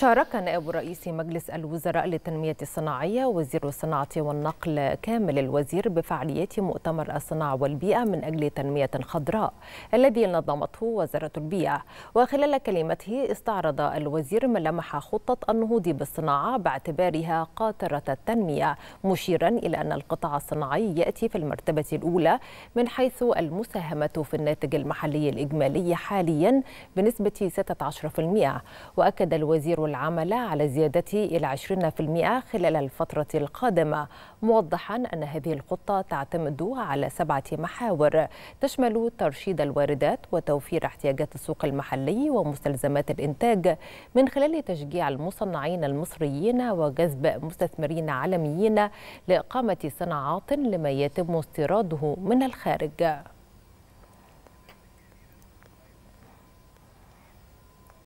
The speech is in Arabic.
شارك نائب رئيس مجلس الوزراء للتنمية الصناعية وزير الصناعة والنقل كامل الوزير بفعاليات مؤتمر الصناعة والبيئة من أجل تنمية خضراء الذي نظمته وزارة البيئة وخلال كلمته استعرض الوزير ملامح خطة النهوض بالصناعة باعتبارها قاطرة التنمية مشيرا إلى أن القطاع الصناعي يأتي في المرتبة الأولى من حيث المساهمة في الناتج المحلي الإجمالي حاليا بنسبة 16% وأكد الوزير العمل على زيادته إلى 20% خلال الفترة القادمة موضحا أن هذه الخطة تعتمد على سبعة محاور تشمل ترشيد الواردات وتوفير احتياجات السوق المحلي ومستلزمات الإنتاج من خلال تشجيع المصنعين المصريين وجذب مستثمرين عالميين لإقامة صناعات لما يتم استيراده من الخارج